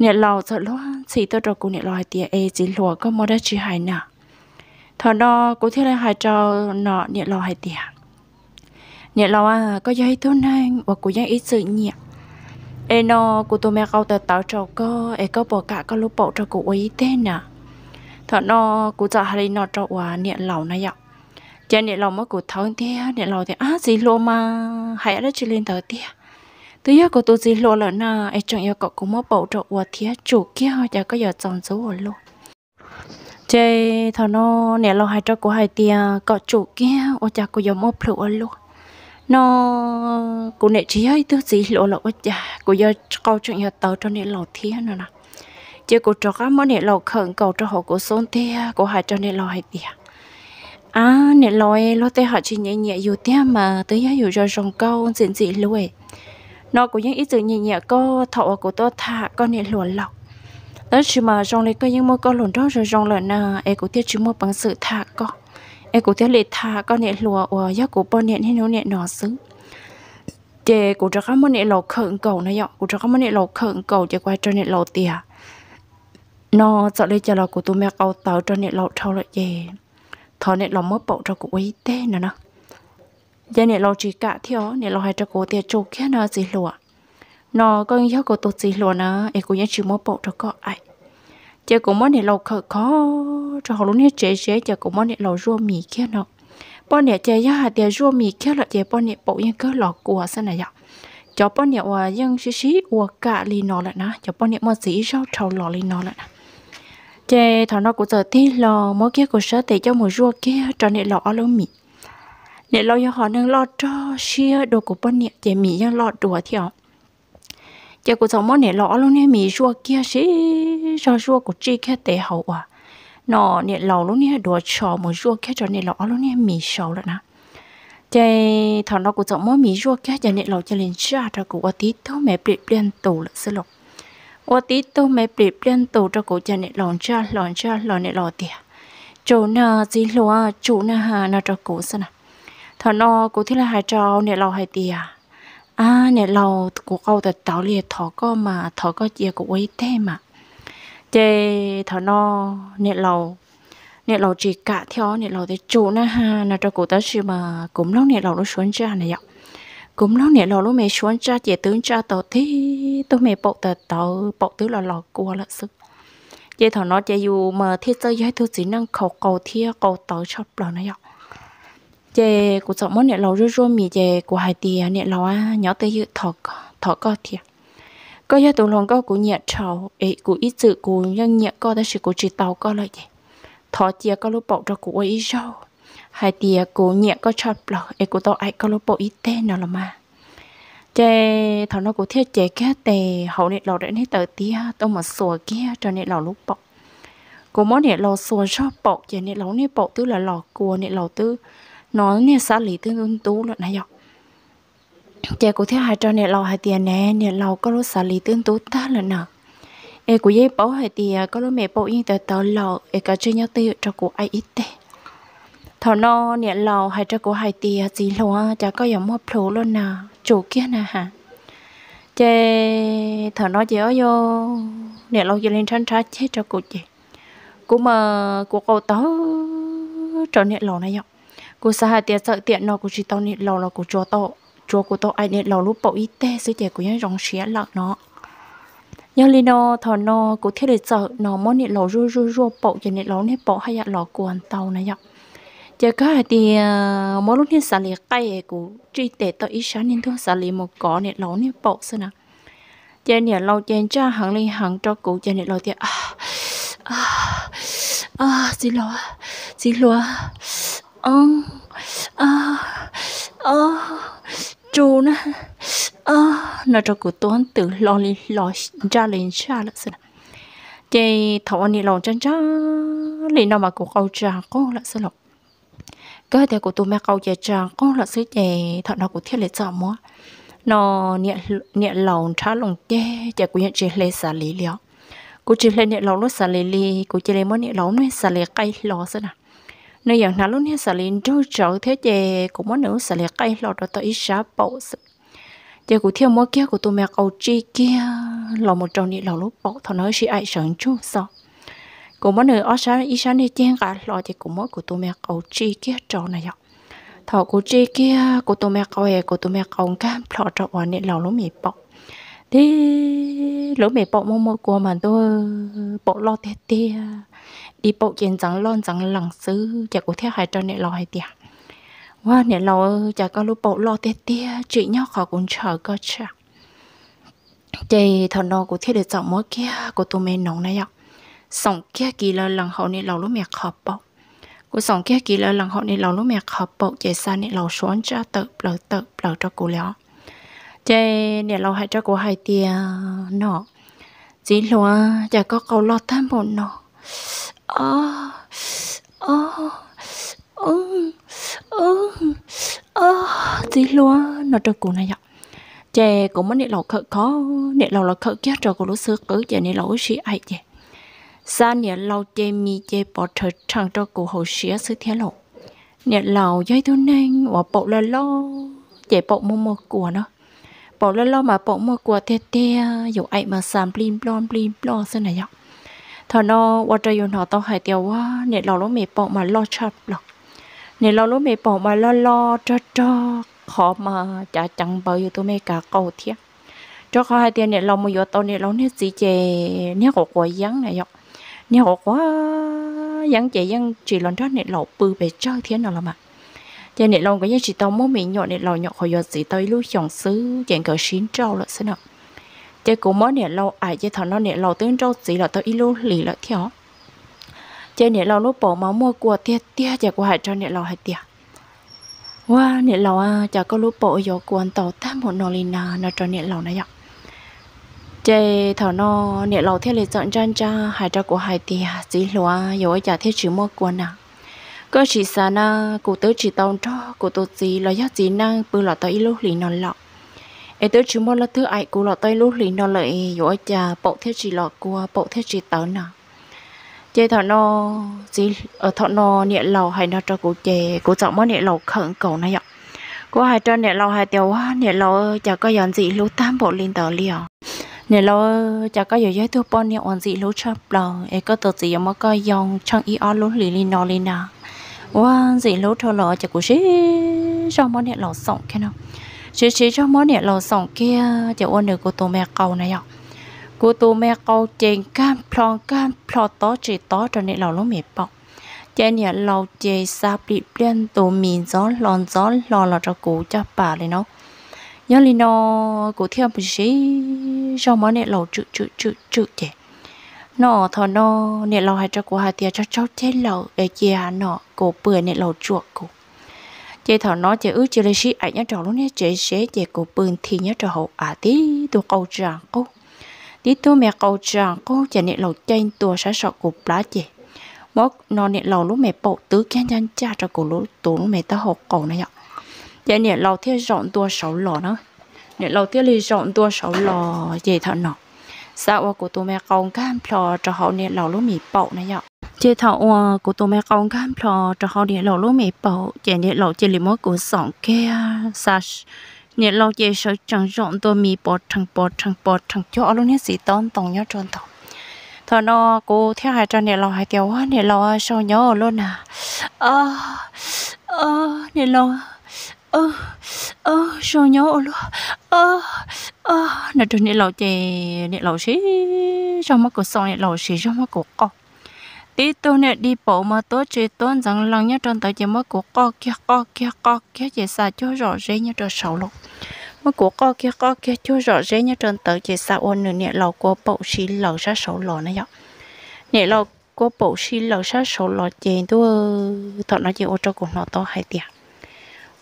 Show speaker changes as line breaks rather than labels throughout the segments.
nè lò sợ lo chỉ tôi cho cô nè lò tiề e chỉ lúa có mua đã chỉ hai nè thằng đó cô thiết là hai cho nọ nè lò hai tiề nè lò à có dây tôi này và cô giấy ít sự nhẹ e nó cô tôi mẹ câu tờ tao cho có e có bỏ cả có lúc bỏ cho cô ấy tên nè thằng đó cô cho hai nọ cho và nè lò này ạ cho nè lò mới cô thấu thế nè lò thì á gì luôn mà hãy đã chỉ lên tờ tiề thứ nhất của tôi chỉ lộ là na ai chọn yêu cậu cũng mất bầu trộn và thiết chủ kia họ chả có giờ chọn số ở luôn chơi thằng nó nè lo hai cho của hai tia cậu chủ kia và chả có giờ mất phụ ở luôn nó cũng nè chỉ ấy thứ gì lộ là ở chả cô giờ câu chuyện nhà tớ cho nè lầu thiết nữa nè chứ của cho các món nè lầu khẩn cầu cho họ của xuống tia của hai cho nè lầu hai tia à nè lầu lo tê họ chỉ nhẹ nhẹ dù tia mà tới giờ dù cho rồng câu diễn dị luôn nó cũng những ý tưởng nhẹ nhẹ có thọ của tôi thả con này luồn lọc đó chỉ mà trong lấy cái những mối con luồn đó rồi trong lần nà em cũng tiếc chỉ một bằng sự thả con em cũng tiếc lấy thả con này lùa ở giác của bọn này nên nó này nó xứ để của cho các món này lẩu khẩn cầu này nhở của cho các món này lẩu khẩn cầu để quay cho này lẩu tiề nó sợ lấy cho là của tôi mẹ cầu tàu cho này lẩu thâu lại về thọ này lẩu mất bộ cho của ấy tê nữa nè giờ này lo chỉ cả thiếu này lo hai cho cổ tiền chỗ kia nó gì lụa nó có nhớ cổ tốt gì lụa nó em cũng nhớ chỉ mua bộ cho có ai giờ cũng món này lo khờ khó cho họ luôn hết chế chế giờ cổ món này lo rua mì kia nó bọn này chơi giá hạt tiền rua mì kia là chơi bọn này bộ như cái lọ của sao này vậy cho bọn này hòa dân xí xí hòa cả lì nó lại nè cho bọn này mà xí rau trầu lọ lì nó lại nè chơi thằng nó cũng giờ tí lò mỗi kia cũng sợ thì cho một rua kia cho này lọ luôn mì เนี่ยเรายังหอนึงรอจ้อเชียโดกูปนเนี่ยเจมียังรอดัวเที่ยวเจ้ากูสองมอเนี่ยรอแล้วเนี่ยมีชัวเกียสิชอชัวกูจีแค่เตะเขาอ่ะนอเนี่ยเราแล้วเนี่ยดัวชอมือชัวแค่จอเนี่ยรอแล้วเนี่ยมีชอแล้วนะเจ้าถอนเรากูสองมอมีชัวแค่จอเนี่ยเราจะเรียนชาเรากูว่าติดเท่าแม่เปลี่ยนเปลี่ยนตัวละสลบว่าติดเท่าแม่เปลี่ยนเปลี่ยนตัวเรากูจะเนี่ยหลอนชาหลอนชาหลอนเนี่ยรอเตียโจนาจีหลัวจูนาฮานาเรากูสนะ thằng no có thể là hai trâu nè lò hai tia à nè lò của câu từ tạo liệt thọ có mà thọ có chia của ấy thế mà chê thằng no nè lò nè lò chỉ cả theo nè lò để chủ na ha là cho cụ ta chỉ mà cũng lâu nè lò nó xuống cha này vậy cũng lâu nè lò nó mẹ xuống cha chỉ tướng cha tao thì tôi mẹ bộ từ tạo bộ tứ là lò cua là sức chế thằng no chế dù mà thiết chơi giới thứ chỉ năng khẩu cầu thia cầu tới chọc là này vậy chị của chọn món nè lẩu rô rô mì chị của hai tia à, nè lẩu á nhỏ tới dự thọ thọ co thiệt có giờ tụi lòng có của nhẹ trầu ấy của ít chữ của nhân nhẹ co đó sự của chị tàu co lại vậy thọ chia có lúc bọc cho của ấy sâu hai tia à, của nhẹ có chọn lẩu ấy của tao ấy có lúc bọc ít tên nào là mà chị thọ nó của thiết chị cái tề hậu nè lẩu đã nè tờ tia tao mà sủa kia cho nè lẩu lúc bọc của món nè lẩu sủa rau bọc chị nè lẩu nè bọc tức là lẩu cua nè lẩu tức nó nè xã lý tương ưng tú luôn này dọc chè của theo hai trò nè lầu hai tiền nè nè lầu có lúc xã lý tương tú ta lần nào e của dây bảo hai tiền có lúc mẹ bảo yên tờ tờ lầu e cả chơi nhau tiêu cho của ai ít tệ thảo nó nè lầu hai trò của hai tiền gì luôn chả có giống một lũ luôn nè chủ kia nè hả chè thảo no dễ vô nè lầu giờ lên tranh trái chết cho cụ chị cũng mà của cậu tớ trở nè lầu này dọc cô sa hạt tiệt sợ tiện nó cũng chỉ tao nịt lò là cũng cho tao cho cô tao ai nịt lò lúc bảo ít tê sứ trẻ của nhá rong xía lợn nó nhớ li nó thò nó cũng thiết để sợ nó món nịt lò rô rô rô bảo cho nịt lò nịt bảo hay là lò của anh tao này nhở giờ có hạt thì à, món lúc nịt xả lì cây của truy tệ tao ít sáng nên thương xả lì một cỏ nịt lò nịt bảo sứ nè giờ nịt lò trên cha hàng li hàng cho cụ giờ nịt lò thì à, à à xin lỗi xin lỗi ơ ơ ơ chú nè ơ ờ, nó cho cụ tuấn tự lo li lo ra lên xa là sao chị thọ anh đi lo chân chân liền đâu mà cụ câu trà con là sao lộc cái thì của tôi mẹ câu chè trà con là sứ chè thọ nó cũng thiết lệ chào mua nó nhẹ nhẹ lòng trả lòng chè chè cụ nhận chè lệ xả lý liệu cụ chè lệ nhẹ lòng nó xả lý li, cụ chè lệ món nhẹ lòng nó xả lý cây lò sao nào nơi dạng nào luôn nha xả liền trôi trở thế chè cũng muốn nữa xả liền cây lọt đó tới xả bộ giờ cũng theo mối kia của tôi mẹ cầu chi kia lò một trâu nị lò lúc bộ thằng nói chị ai sẵn chú sao cũng muốn nữa ở xả ít xả này chen cả lò thì cũng mỗi của tôi mẹ cầu chi kia trâu này ạ thọ của chi kia của tôi mẹ cầu hè của tôi mẹ cầu cam lò trâu ở nị lò lúc mẹ bộ thế lỗ mẹ bộ mông mông của mình tôi bộ lo tê tê đi bộ chuyện chẳng lon chẳng lằng xứ chả có theo hai trò nè lo hai tiền quá nè lo chả có lúc bộ lo tiệt tiệt, chị nhóc khó cũng chờ có chả chị thằng nó cũng theo được chọn mỗi kia của tụi mình nóng này ạ sống kia kỳ là lằng hậu nè lo lúc mẹ khó bộ của sống kia kỳ là lằng hậu nè lo lúc mẹ khó bộ chị xa nè lo xuống cho tự lỡ tự lỡ cho cô léo chị nè lo hai cho cô hai tiền nó chỉ lo chả có câu lo tham bộ nọ ơ ơ ơ ơ ơ tí luôn nó trơ cụ này ạ chè cũng mới nè lâu khờ khó nè lâu là khờ chết rồi cô lúc xưa cứ chè nị lẩu xí ai chè sa nè lâu chè mi chè bỏ thở chẳng cho cụ hồ xía sư thế lẩu nè lâu dây tu neng và bộ là lo chè bộ mô mô của nó bộ là lo mà bộ mô của tê tê dù ai mà sàm blim blon blim blon sơn này ạ thà nó vợ trời dùng họ tao hải tiêu quá nè lão lão mẹ bỏ mà lo chập lọc nè lão lão mẹ bỏ mà lo lo cho cho khó mà chả chẳng bao giờ tôi mẹ cả cầu thiệt cho khó hai tiền nè lão một giờ tao nè lão nè gì chè nè có quá giang này nhóc nè có quá giang chè giang chỉ lần đó nè lão bự bề chơi thiệt nào làm mà cho nè lão cái gì chỉ tao mua mẹ nhọ nè lão nhọ khỏi giờ gì tao lúc chồng xứ chuyện cờ xin trâu lại xin nào chế cũng mỗi nè lâu ai chơi thằng nó nè lâu tiếng trâu gì là tôi ilu lì là theo chơi nè lâu lúc bỏ máu mua của tiết tiết chả của hải cho nè lâu hải tiệt qua nè lâu à chả có lúc bỏ gió cuốn tàu tam một nồi lina nó cho nè lâu này ạ chơi thằng nó nè lâu thế là chọn chân cha hải cho của hải tiệt gì lúa rồi chả thế chữ mua cuốn nào cơ chỉ xa na cụ tới chỉ tông cho cụ tớ gì là do gì năng bự là tới ilu lì nó lọ ai tới chúng mua là thứ ai cũng là tay lúc lì nó lại rồi cha bộ thiết chỉ lọ của bộ thiết chỉ tới nè chơi thọ nó gì ở ờ, thọ nó nhẹ lầu hay nó cho cô chè cô chọn món nhẹ lầu khẩn cầu này ạ cô hai cho nhẹ lầu hai tiểu quá nhẹ lầu chả có dọn gì lúc tam bộ lên tới liền nhẹ lầu chả có dọn giấy thu bọn nhẹ ổn gì lúc chập lầu ấy có tờ gì mà có dọn trong y ó lúc lì lì nó lên nè wow gì lúc thọ lọ chả cô gì cho món nhẹ lầu sống cái nào chỉ chỉ cho món này lò sòng kia chỉ ôn được cô tù mẹ cầu này ạ cô tù mẹ cầu chèn cam plon cam plon tó chỉ tó cho nên lò lúa mẹ bọc chèn nhà lò chè sao bị biến tù mìn gió lòn gió lò là cho cụ cho bà này nó nhớ li nó cụ theo một sĩ cho món này lò chữ chữ chữ chữ chè nó thọ nó nè lò hay cho cụ hai tia cho cháu chết lò để chia nó cổ bưởi nè lò chuột cụ chị thảo nói chị ước chị lấy sĩ ảnh nhớ trò lúc nãy chị sẽ chị cổ bừng thì nhớ trò hậu à tí tôi câu rằng cô tí tôi mẹ câu rằng cô chị nị lầu trên tôi sẽ sợ cục lá chị mốt nó nị lầu lúc mẹ bộ tứ khen nhân cha cho cổ lúc tủ lúc mẹ ta hậu cổ này ạ chị nị lầu thiết rộng tôi sáu lò nữa nị lầu thiết lì rộng tôi sáu lò chị thảo nọ sao cổ tôi mẹ công cam trò cho hậu nị lầu lúc mẹ bộ này ạ chế thọ của tôi mấy con cam lò cho họ để lẩu lúa mẹ bầu chế để lẩu chế limo của sòng kia sa để lẩu chế sợi chẳng rộng tôi mì bột thằng bột thằng bột thằng cho luôn hết sĩ tông tông nhau tròn tông thọ nó cô theo hai trăm để lẩu hai tiêu để nhẹ lẩu sau nhớ luôn à à ờ nhẹ lẩu à ơ sao nhớ luôn à à nè trời để lẩu chế để lẩu xí sao mà của sòng để lẩu xí sao mà của con ý tôi nè đi bộ mà tôi chỉ tôi rằng lòng nhớ trong tới chỉ mới của co kia co kia co kia chỉ xa cho rõ rẽ nhớ trong sầu lục mới của co kia co kia cho rõ rẽ nhớ trong tới chỉ xa ôn nữa nè lầu của bộ sĩ lầu ra sầu lò này nhở nè lầu của bộ sĩ lầu ra sầu lò chỉ tôi thọ nói chỉ ô cho của nó to hay tiệt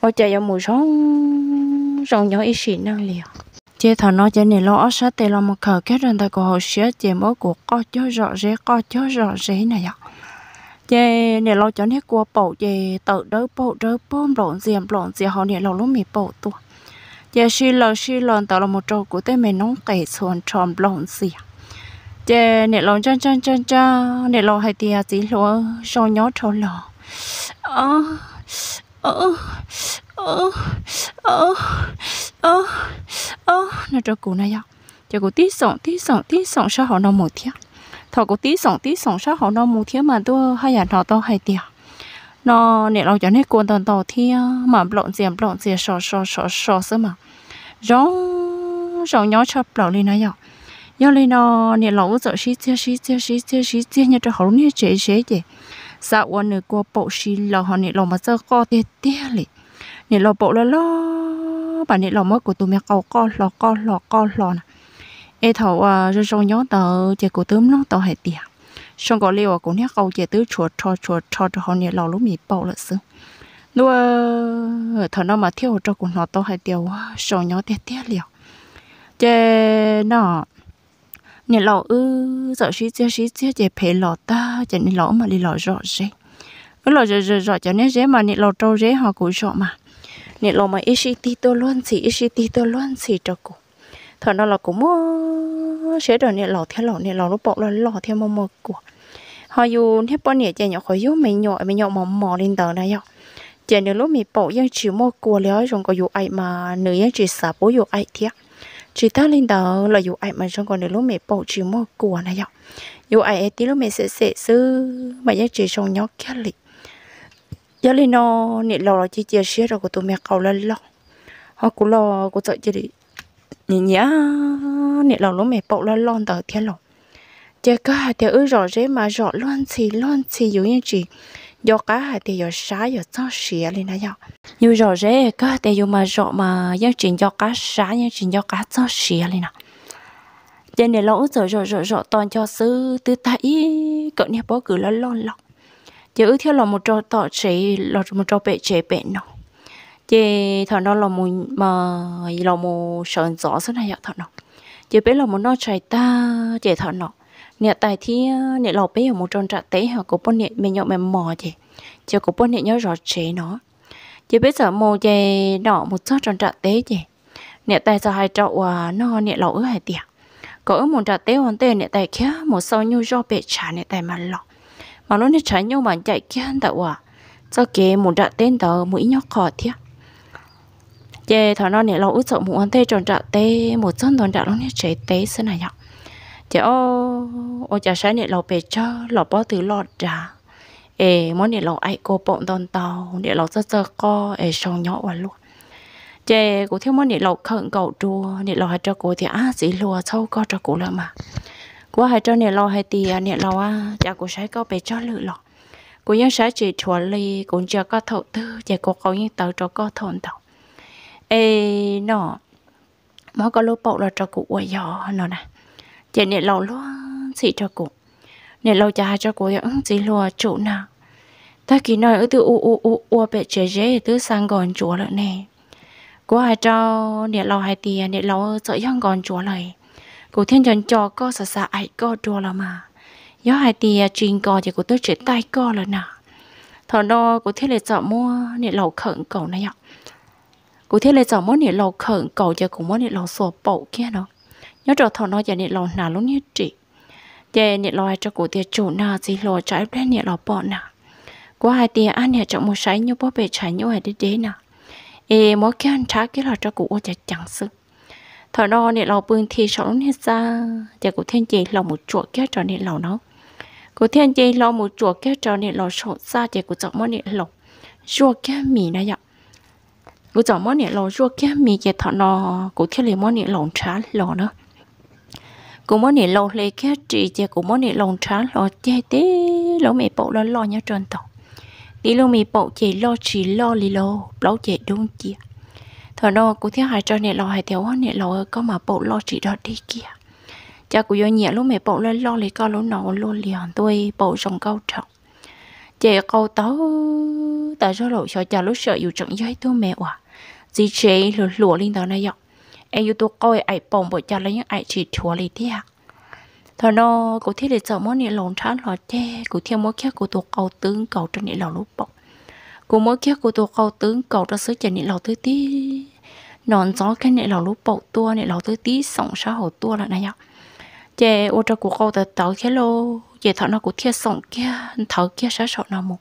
ô chạy vào mùa sống rồng nhỏ ít xịn năng liền chế thằng nó chế này lo ở sát tê lo một khẩu kết rồi ta còn hồ sữa chế mỗi cuộc có chó rõ rễ co chó rõ rễ này ạ chế này lo cho hết cua bầu chế tự đỡ bầu đỡ bom lộn diềm lộn diềm họ này lo lúc mì bầu tua chế xí lo xí lo tao là một trâu của tê mình nóng kể xuân tròn lộn diềm chế này lo chân chân chân chân này lo hai tia gì lo so nhó thôi lo ờ ờ ờ ờ ờ nó cho cụ này cho cụ tí sọn tí sọn tí sọn sao họ nó một thiệt thọ cụ tí sọn tí sọn sao họ nó một thiệt mà tôi hay là nó to hay tiệt nó nè lâu cho nên cuốn toàn tàu thì mà lộn gì lộn gì sò sò sò sò sớm mà giống giống nhó cho lộn lên này nhở nhớ lên nó nè lâu giờ xí chia xí chia xí chia xí chia nhớ cho hậu nè chế chế gì sao quan nửa qua bộ xí lâu họ nè lâu mà giờ có tiền tiền liền, nè lâu bộ là lo bạn này lò mới của tụi mẹ câu co lò co lò co lò nè ê thầu à rồi rồi nhớ tờ chè của tớm nó tờ hệ tiền xong có liều à, của nhớ câu chè tứ chuột cho chuột cho cho họ nè lò lúc mì bầu là sưng nua thầu nó mà thiếu cho của nó tờ hệ tiền rồi nhớ tiếc tiếc liều chè nọ nè lò ư sợ xí chè xí chè chè phê lò ta chè nè lò mà đi lò rõ cái lò rõ rõ cho nên dễ mà nè lò trâu dễ họ cũng sợ mà nè lo mà ishi ti to luôn xì ishi ti to luôn xì cho cô thằng nó là cũng mua sẽ rồi nè lò theo lò nè lò nó bỏ lò lò theo mò mò của họ dù nếp bao nè chạy nhỏ khỏi yếu mày nhỏ mày nhỏ mò mò lên tờ này nhau chạy nếu lúc mày bỏ yên chỉ mò của léo trong có dù ai mà nữ yên chỉ sợ bố dù ai thiệt chỉ ta lên tờ là dù ai mà trong còn nếu lúc mày bỏ chỉ mò của này nhau dù ai tí lúc mày sẽ sẽ sư mà yên chỉ trong nhỏ kia lịch giờ lên nó nị lò chỉ chia sẻ rồi của tôi mẹ cầu lên lò họ cũng lo của chạy chỉ đi nhỉ nhỉ nị lò lúc mẹ bậu lên lon tờ thiên lò chỉ cả thì ư rõ rễ mà rõ loan thì loan thì giống như chị do cá thì do sá do cho xìa lên nãy giờ như rõ rễ cả thì do mà rõ mà những chuyện do cá sá những chuyện do cá cho xìa lên nào giờ này lỗ rồi rồi rồi rồi toàn cho sư tư ta cậu nhà bố cứ lo lo lọc giờ theo là một trò tỏ chế là một trò bể chế bể nó chế thằng đó là một mà là một sợi gió rất hay thằng nó chế bé là một nó chạy ta chế thằng nó nè tại thì nè lò bé ở một tròn trạ tế họ cũng bọn nè mẹ nhậu mẹ mò chế chế cũng bọn nè nhớ rõ chế nó chế bé sợ mồ chế đỏ một chút tròn trạ tế chế nè tại sao hai trậu à nó nè lò ở hai tiệt có ở một trạ tế hoàn tiền nè tại kia một sau nhu do bể trả nè tại mà lọ mà nó nên trái nhau mà chạy kia anh tàu à cho kế một trận tên tờ mũi nhóc khó thiệt chế thọ nó nè lâu út sợ mũi ăn tê tròn trận tê một chân toàn trận nó nên chạy tê xin này nhóc chế ô ô chả sáng nè lâu bề cho lọ bao từ lọ trà ê món nè lâu ai cô bọn toàn tàu nè lâu rất rất co ê sông nhỏ quá luôn chế cũng thiếu món nè lâu khẩn cầu chùa nè lâu hai cho cô thì á à, dĩ lùa sâu co cho cô lắm mà của hai cho nè lo hai thì à, nè lo à chả của sai có bé cho lự lọ của những sai chỉ chuẩn li cũng chưa có thầu tư chỉ có có những tàu cho có thôn tàu ê nó mà có lúc bậu là cho cụ quay giò nó nè chỉ nè lo luôn xị cho cụ nè lo chả cho cụ những gì lo chủ nào ta kỳ nói ở ừ, từ u u u u bé chế chế từ sang gòn chùa lợn nè của hai cho nè lo hai tiền à, nè lo sợ yang gòn chùa lời cô thiên chọn cho cô sợ sợ ai cô đồ là mà nhớ hai tia chuyên cô thì cô tôi chỉ tay cô là nè thọ đó cô thiên lại chọn mua nè lầu khẩn cầu này ạ cô thiên lại chọn mua nè lầu khẩn cầu giờ cũng mua nè lầu sổ bộ kia nó nhớ rồi thọ đó giờ nè lẩu nào luôn nhất chị giờ nè lẩu cho cô tia chủ nào gì lẩu trái bên nè lẩu bọ nè cô hai tia ăn nè chọn mua sấy như bó bể trái như hai đứa đế nà e mỗi khi ăn trái cái là cho cô ô chả chẳng sức thở đo nè lò bưng thì sợ hết ra giờ cụ thiên chị lò một chuột kia trở nè lò nó cụ thiên chị lò một chuột kia trở nè lò sợ ra giờ cụ chọn món nè lò, chuột kia mì này ạ của chọn món nè lò chuột kia mì giờ thở nó cụ thiên liền món nè lò trá lò nó, cụ món nè lò lấy kia chị giờ của món nè lò trá lò chơi tí lò mẹ bộ lo lo nhá trơn tàu đi lò mì bộ chị lo chỉ lo lì lò, lâu chị đông chị thở đâu cũng thiếu hai cho nè lò hai thiếu nè lò có mà bộ lo chỉ đó đi kia cha cũng do nhẹ lúc mẹ bộ lên lo lấy con lúc nào luôn liền tôi bộ rồng câu trọng chị câu tớ tại sao lộ cho cha lúc sợ dù chẳng giấy tôi mẹ quả gì chế lùa lùa lên đó này dọc em yêu tôi coi ai bồng bộ cha lấy những ai chỉ thua lấy thế à thằng nó cũng thiết để sợ món nè lồng chán lò che cũng thiếu món kia của tôi câu tướng cầu trên nè lò lúc bọc cô mỗi kia cô tôi câu tướng cầu ra sứ chạy nị lầu tới tí nón gió cái nị lầu lúc bầu tua nị lầu tới tí sống xã hồ tua là này nhá chè ô cho cô câu tới tới cái lô chè thọ nó cô thiệt sống kia thở kia sẽ sợ nó một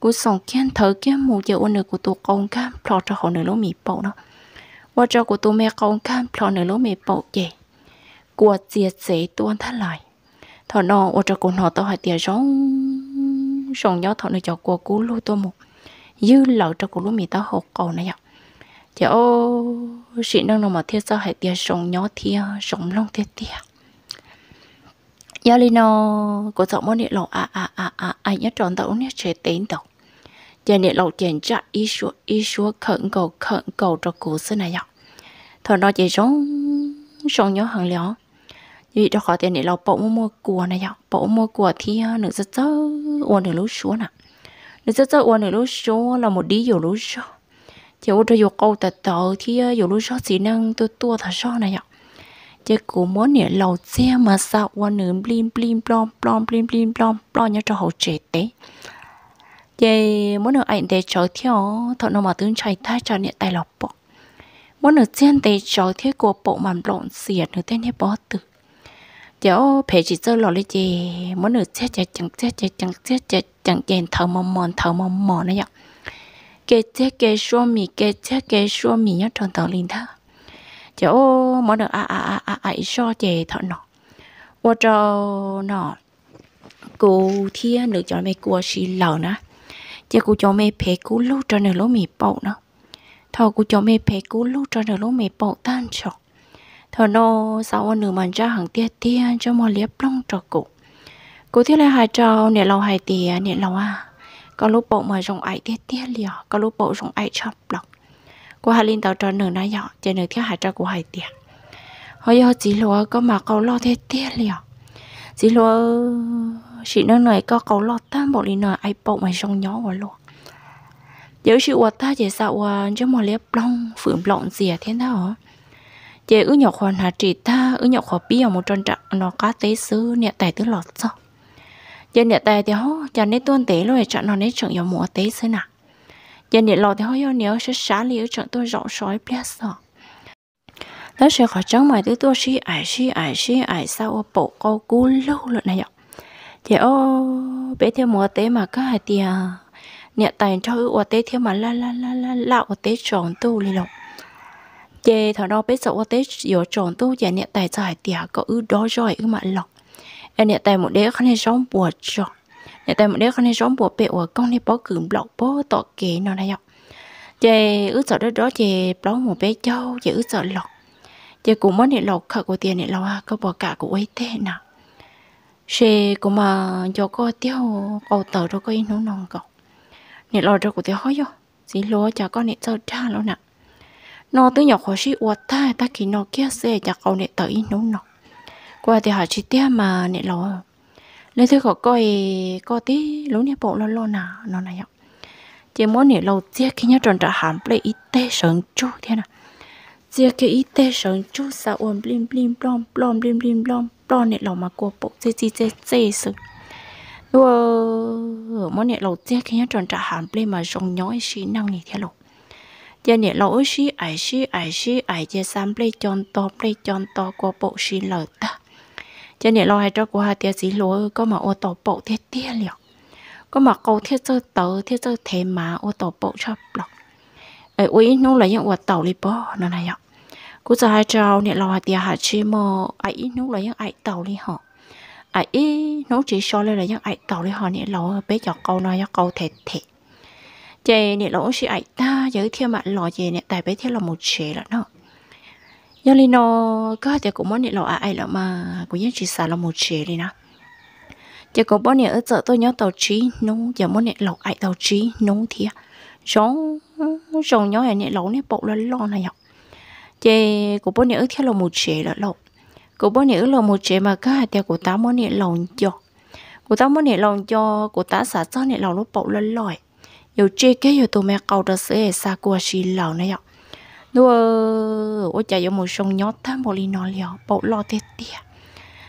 cô sống kia thở kia một giờ ô nửa của tôi công cam plot cho họ nửa lỗ mì bầu nó ô cho của tôi mẹ công cam plot nửa lỗ mì bầu chè của chia sẻ tuôn thắt lại thọ nó ô cho của nó tao hỏi tiền giống rong nhớ thọ nó cho của cú lô tôi một dư lẩu cho cũng lúc mình ta học cầu này ạ chị ô chị đang nằm ở thiên sao hãy tiền sống nhỏ thia sống long thiết tia giờ lên nó có giọng món điện lẩu à à à à à nhất tròn tao nhé chế tên tao giờ điện lẩu tiền trả ít xuống ít xuống khẩn cầu khẩn cầu cho cụ xưa này ạ thôi nói chỉ sống sống nhỏ hàng léo vì đó khó tiền để lẩu bộ mua cua này ạ bộ mua cua thì nữ rất rất uồn được lúc xuống ạ nếu cho cho uống lúc số là một đi nhiều lúc số chỉ uống cho câu tật tờ thì nhiều lúc số chỉ năng tôi tua thà số này nhở chỉ cố muốn nè lầu xe mà sao uống nửa blim blim blom blom blim blim blom blom nhớ cho hậu trẻ tế chỉ muốn nửa ảnh để cho theo thọ nào mà tướng chạy thay cho nè tài lộc bộ muốn nửa chen để cho theo của bộ mà lộn xịt nửa tên hết bỏ từ cháu phải chỉ sơ lọ lấy chị muốn nửa chết chết chẳng chết chết chẳng chết chết chẳng kèn thở mòn mòn thở mòn mòn nó vậy kê chết kê xua mì kê chết kê xua mì nhớ tròn tàu liền thơ chờ ô món được à à à à à xo chè thọ nọ ô trò nọ cô thia được cho mẹ cô xì lầu nữa chả cô cho mẹ phê cô lúc cho nửa lúc mì bậu nữa thọ cô cho mẹ phê cô lúc cho nửa lúc mì bậu tan chọc thọ nọ sau nửa mình ra hàng tia tia cho mò liếp long trò cụ cô thiết là hai trâu nè lâu hai tìa nè lâu à có lúc bộ mà rồng ấy tiết tiết liền có lúc bộ rồng ấy chọc đọc cô hai linh tàu tròn nửa nãy dọ chơi nửa thiết hai trâu của hai tìa hồi giờ chỉ lúa có mà câu lo thế tiết liền chỉ lúa chị nơi này có câu lo tam bộ đi nửa ai bộ mà rồng nhỏ của luôn giờ chị quạt ta chỉ sợ quạt chứ mà liếp long phượng lọn gì à thế nào hả chị ứ nhọc hoàn hạt chị ta ứ nhọc hòa ở một tròn trạng nó cá tế sứ nè tài tứ lọt sao dân địa tài thì họ cho nên tuân tế rồi chọn nó nên chọn dòng múa tế thế nào dân địa lò thì họ yêu nếu sẽ xả liệu chọn tôi rõ sói biết sợ đó sẽ khỏi chống mày tới tôi xí ải xí ải xí ải sao bộ câu cú lâu luôn này nhở thì ô bé theo múa tế mà các hạt tiền nè tài cho ưu tế theo mà la la la la la ưu tế chọn tu liền lộc chê thằng đó bé sợ ưu tế giờ chọn tu và nè tài giải tiền có ưu đó rồi ưu mà lọc em nhẹ tay một đứa không nên sống bùa cho nhẹ tay một đứa không nên sống bùa bẹo ở con nên bỏ cườm lọc bó tọt kệ nó này dọc chị ước sợ đó đó chị bỏ một bé châu chị ước sợ lọc chị cũng mất nhẹ lọc khờ của tiền nhẹ lọc à, có bỏ cả của ấy thế nào chị cũng mà cho có tiêu cầu tờ đó có ý nóng nòng cậu nhẹ lọc đó của tiêu hói vô xin lúa chả con nhẹ sợ cha luôn nè nó tới nhỏ khó sĩ uất ta ta kỳ nó kia xe chả cầu nhẹ tờ ý nóng nòng qua thì họ chi tiết mà nè lỗ lấy thứ của coi có tí lúc nè bộ lo lo nào nó này ạ chỉ muốn nè lỗ chia khi nhớ tròn trả hàm lấy ít tê sớm chu thế nào chia cái ít tê sớm chu sao ồn blim blim blom blom blim blim blom blom nè lâu mà qua bộ chơi chơi chê chê sự đua muốn nè lỗ chia khi nhớ tròn trả hàm lấy mà rong nhói xí năng nè thế lỗ giờ nè lỗ xí ai xí ai xí ai chơi sam lấy tròn to lấy tròn to qua bộ xí lợt ta cho nên lo hay cho của hai tia xí lúa có mà ô tô bộ tia tia liệu có mà câu thiết sơ tớ thiết sơ thế mà ô tô bộ cho lọc ấy ui nó lấy những ô tàu đi bỏ nó này ạ cú giờ hai cháu nè lo hai tia hai chi mò ấy nó lấy những ấy tàu đi họ ấy nó chỉ so lên là những ấy tàu đi họ nè lo bé cho câu nói cho câu thể thể chè nè lỗ chỉ ấy ta giới thiệu mà lo chè nè tại bé thiệu là một chế là nó nhớ lên nó có thể cũng muốn lộ à ai là mà cũng nhất chỉ xả là một chế đi nè chỉ có bọn này ở chợ tôi nhớ tàu trí nó giờ muốn này lộ ai tàu trí nó thì giống giống nhớ này này lộ này bộ lên lo này nhở, chỉ có bọn này ở theo là một chế là lộ có bọn này ở là một chế mà các hạt của ta muốn này lộ cho của ta muốn này lộ cho của ta xả cho này lộ nó bộ lên lòi nhiều chế cái giờ tôi mẹ cầu đó sẽ xa qua xì lộ này nhở nua ôi trời giống một sông nhót tham bò li nó liều bộ lo tét tia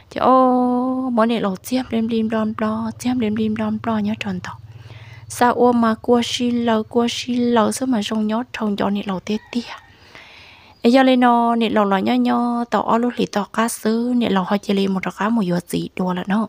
chứ ô mỗi này lo chiêm đêm đêm đom đo chiêm đêm đêm đom đo nhớ tròn thọ sao ô mà qua xí lờ qua xí lờ sao mà sông nhót trồng cho này lo tét tia ấy giờ lên nó này lo lo nhớ nhớ tao ở lúc lì tao cá sứ này lo hơi chơi li một cá một giọt gì đùa là nó